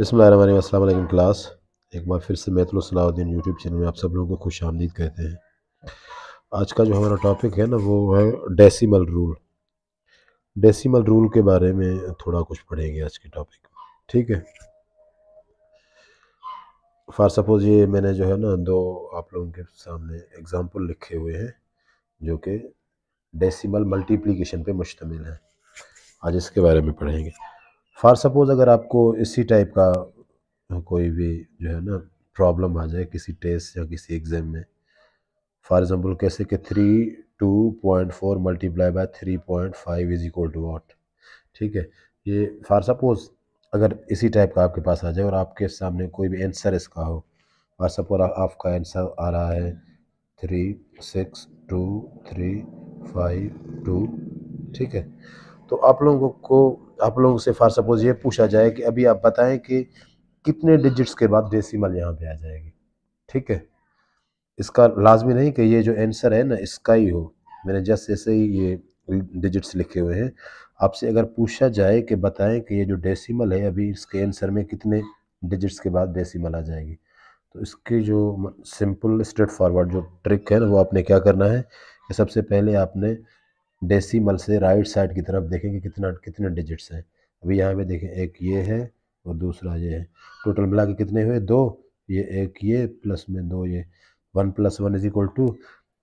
बसमिल class एक बार फिर से मैतुल सलाउद्दीन यूट्यूब चैनल में आप सब लोगों को खुश आमदीद कहते हैं आज का जो हमारा टॉपिक है ना वो है डेसिमल रूल डेसिमल रूल के बारे में थोड़ा कुछ पढ़ेंगे आज के टॉपिक ठीक है फॉर सपोज ये मैंने जो है ना दो आप लोगों के सामने एग्ज़ाम्पल लिखे हुए हैं जो कि डेसिमल मल्टीप्लिकेशन पे मुश्तमिल है आज इसके बारे में पढ़ेंगे फॉर सपोज़ अगर आपको इसी टाइप का कोई भी जो है ना प्रॉब्लम आ जाए किसी टेस्ट या किसी एग्ज़ाम में फॉर एग्ज़ाम्पल कैसे कि three two point four multiply by three point five is equal to what ठीक है ये फॉर सपोज़ अगर इसी टाइप का आपके पास आ जाए और आपके सामने कोई भी आंसर इसका हो फॉर सपोज आपका आंसर आ रहा है three six two three five two ठीक है तो आप लोगों को तो आप लोगों से फार सपोज ये पूछा जाए कि अभी आप बताएं कि कितने डिजिट्स के बाद डेसीमल यहाँ पे आ जाएगी ठीक है इसका लाजमी नहीं कि ये जो आंसर है ना इसका ही हो मैंने जस्ट जैसे ही ये डिजिट्स लिखे हुए हैं आपसे अगर पूछा जाए कि बताएं कि ये जो डेसिमल है अभी इसके आंसर में कितने डिजिट्स के बाद डेसिमल आ जाएगी तो इसकी जो सिंपल स्ट्रेट फॉरवर्ड जो ट्रिक है ना वो आपने क्या करना है कि सबसे पहले आपने डेसिमल से राइट साइड की तरफ देखेंगे कि कितना कितने डिजिट्स हैं अभी यहाँ पे देखें एक ये है और दूसरा ये है टोटल मिला के कितने हुए दो ये एक ये प्लस में दो ये one plus one is equal to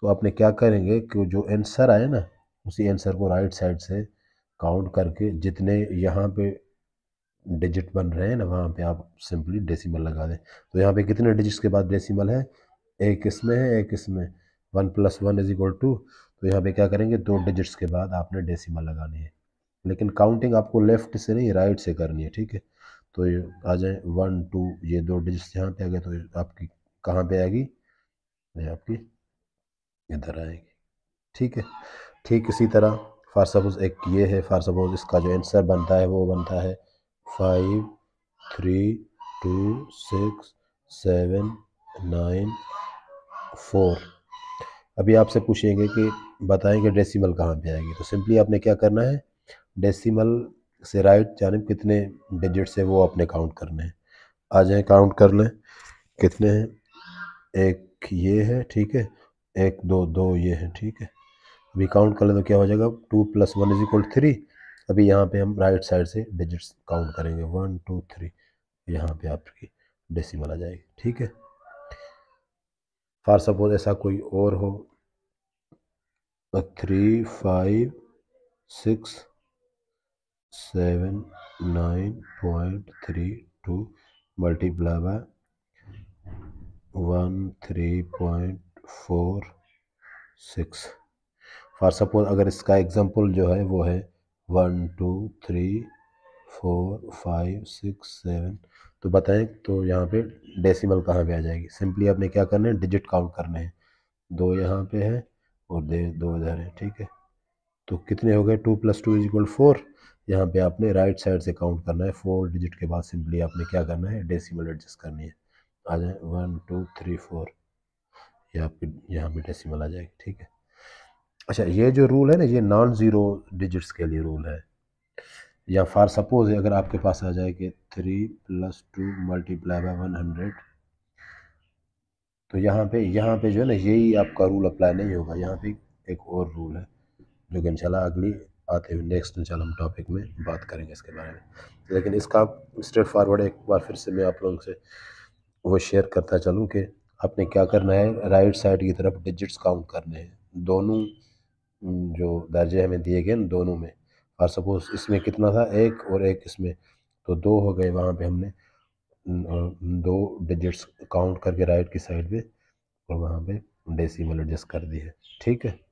two आपने क्या करेंगे कि जो आंसर आए ना उसी आंसर को राइट साइड से काउंट करके जितने यहाँ पे डिजिट बन रहे हैं ना वहाँ पे आप सिंपली डेसिमल लगा दें तो यहाँ पे कितने डिजिट्स के बाद डेसिमल है एक इसमें है एक इसमें one plus one is equal to two यहाँ पे क्या करेंगे दो डिजिट्स के बाद आपने डेसिमल लगानी है लेकिन काउंटिंग आपको लेफ्ट से नहीं राइट से करनी है ठीक है तो ये आ जाए वन टू ये दो डिजिट्स यहाँ पे आ गए तो आपकी कहाँ पे आएगी ये आपकी इधर आएगी ठीक है ठीक इसी तरह फार सपोज एक ये है फार सपोज इसका जो आंसर बनता है वो बनता है five three two six seven nine four अभी आपसे पूछेंगे कि बताएं कि डेसिमल कहाँ पे आएगी तो सिंपली आपने क्या करना है डेसिमल से राइट जानब कितने डिजिट्स है वो आपने काउंट करने हैं आ जाए काउंट कर लें कितने हैं एक ये है ठीक है एक दो दो ये है ठीक है अभी काउंट कर लें तो क्या हो जाएगा two plus one is equal three अभी यहाँ पे हम राइट साइड से डिजिट्स काउंट करेंगे वन टू थ्री यहाँ पे आपकी डेसिमल आ जाएगी ठीक है फार सपोज ऐसा कोई और हो three five six seven nine point three two multiply by one three point four six for suppose अगर इसका एग्जांपल जो है वो है one two three four five six seven तो बताएं तो यहाँ पे डेसिमल कहाँ पे आ जाएगी सिंपली आपने क्या करना है डिजिट काउंट करने हैं दो यहाँ पे है और दे दो हज़ार है ठीक है तो कितने हो गए two plus two is equal four यहाँ पे आपने राइट साइड से काउंट करना है फोर डिजिट के बाद सिंपली आपने क्या करना है डेसीमल एडजस्ट करनी है आ जाए वन टू थ्री फोर ये आपके यहाँ पे डेसीमल आ जाएगी ठीक है अच्छा ये जो रूल है ना ये नॉन ज़ीरो डिजिट्स के लिए रूल है या फार सपोज अगर आपके पास आ जाए कि three plus two multiply by one hundred तो यहाँ पे यहाँ पे जो है ना यही आपका रूल अप्लाई नहीं होगा यहाँ पे एक और रूल है जो कि इनशाला अगली आते हुए नेक्स्ट इनशाला हम टॉपिक में बात करेंगे इसके बारे में लेकिन इसका स्ट्रेट फॉरवर्ड एक बार फिर से मैं आप लोगों से वो शेयर करता चलूँ कि आपने क्या करना है राइट साइड की तरफ डिजिट्स काउंट करने हैं दोनों जो दर्जे हमें दिए गए दोनों में और सपोज़ इसमें कितना था एक और एक इसमें तो दो हो गए वहाँ पे हमने दो डिजिट्स काउंट करके राइट की साइड पे और वहाँ पे डेसिमल एडजस्ट कर दिए ठीक है